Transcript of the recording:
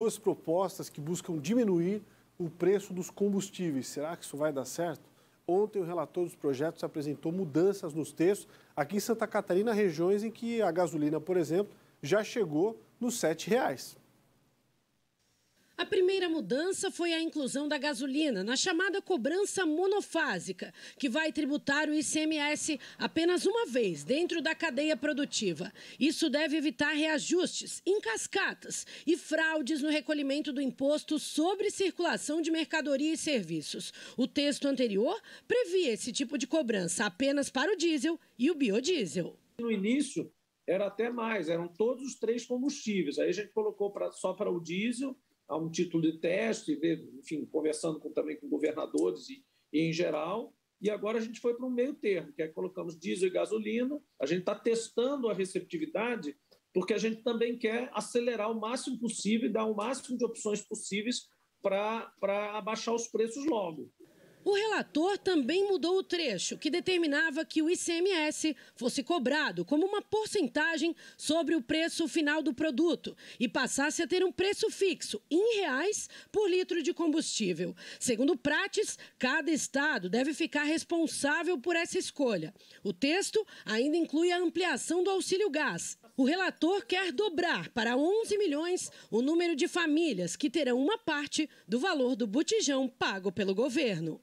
duas propostas que buscam diminuir o preço dos combustíveis. Será que isso vai dar certo? Ontem o relator dos projetos apresentou mudanças nos textos. Aqui em Santa Catarina, regiões em que a gasolina, por exemplo, já chegou nos R$ 7,00. A primeira mudança foi a inclusão da gasolina na chamada cobrança monofásica, que vai tributar o ICMS apenas uma vez dentro da cadeia produtiva. Isso deve evitar reajustes em cascatas e fraudes no recolhimento do imposto sobre circulação de mercadoria e serviços. O texto anterior previa esse tipo de cobrança apenas para o diesel e o biodiesel. No início era até mais, eram todos os três combustíveis. Aí a gente colocou pra, só para o diesel a um título de teste, enfim, conversando com, também com governadores e, e em geral. E agora a gente foi para um meio termo, que é que colocamos diesel e gasolina. A gente está testando a receptividade, porque a gente também quer acelerar o máximo possível e dar o máximo de opções possíveis para abaixar os preços logo. O relator também mudou o trecho que determinava que o ICMS fosse cobrado como uma porcentagem sobre o preço final do produto e passasse a ter um preço fixo em reais por litro de combustível. Segundo Prates, cada estado deve ficar responsável por essa escolha. O texto ainda inclui a ampliação do auxílio gás. O relator quer dobrar para 11 milhões o número de famílias que terão uma parte do valor do botijão pago pelo governo.